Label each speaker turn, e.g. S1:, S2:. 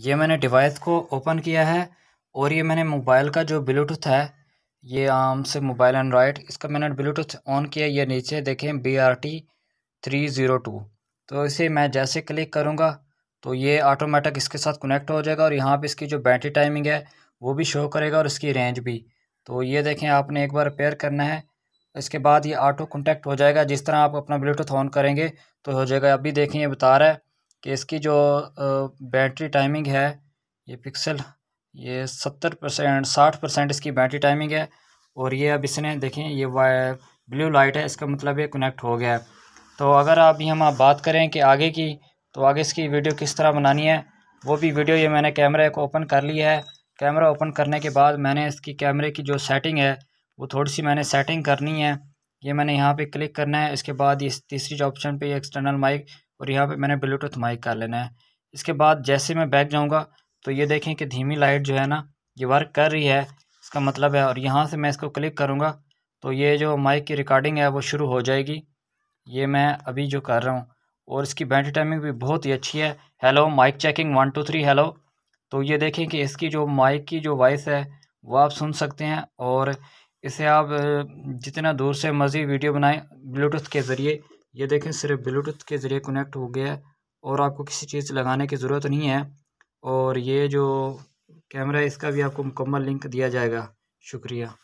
S1: ये मैंने डिवाइस को ओपन किया है और ये मैंने मोबाइल का जो ब्लूटूथ है ये आम से मोबाइल एंड्रॉयड इसका मैंने ब्लूटूथ ऑन किया ये नीचे देखें B R T three zero two तो इसे मैं जैसे क्लिक करूँगा तो ये ऑटोमेटिक इसके साथ कनेक्ट हो जाएगा और यहाँ पर इसकी जो बैटरी टाइमिंग है वो भी शो करेगा और इसकी रेंज भी तो ये देखें आपने एक बार रिपेयर करना है इसके बाद ये ऑटो कॉन्टैक्ट हो जाएगा जिस तरह आप अपना ब्लूटूथ ऑन करेंगे तो हो जाएगा अभी देखें ये बता रहा है कि इसकी जो बैटरी टाइमिंग है ये पिक्सल ये सत्तर परसेंट साठ परसेंट इसकी बैटरी टाइमिंग है और ये अब इसने देखें ये ब्लू लाइट है इसका मतलब ये कनेक्ट हो गया है तो अगर अभी हम आप बात करें कि आगे की तो आगे इसकी वीडियो किस तरह बनानी है वो भी वीडियो ये मैंने कैमरे को ओपन कर लिया है कैमरा ओपन करने के बाद मैंने इसकी कैमरे की जो सेटिंग है वो थोड़ी सी मैंने सेटिंग करनी है ये मैंने यहाँ पे क्लिक करना है इसके बाद इस तीसरी ऑप्शन पे एक्सटर्नल माइक और यहाँ पे मैंने ब्लूटूथ माइक कर लेना है इसके बाद जैसे मैं बैक जाऊँगा तो ये देखें कि धीमी लाइट जो है ना ये वर्क कर रही है इसका मतलब है और यहाँ से मैं इसको क्लिक करूँगा तो ये जो माइक की रिकॉर्डिंग है वो शुरू हो जाएगी ये मैं अभी जो कर रहा हूँ और इसकी बैटरी टाइमिंग भी बहुत ही अच्छी है hello mic checking one two three hello तो ये देखें कि इसकी जो माइक की जो वॉइस है वो आप सुन सकते हैं और इसे आप जितना दूर से मज़ी वीडियो बनाएं ब्लूटूथ के ज़रिए ये देखें सिर्फ ब्लूटूथ के ज़रिए कनेक्ट हो गया है और आपको किसी चीज़ लगाने की ज़रूरत नहीं है और ये जो कैमरा है इसका भी आपको मुकम्मल लिंक दिया जाएगा शुक्रिया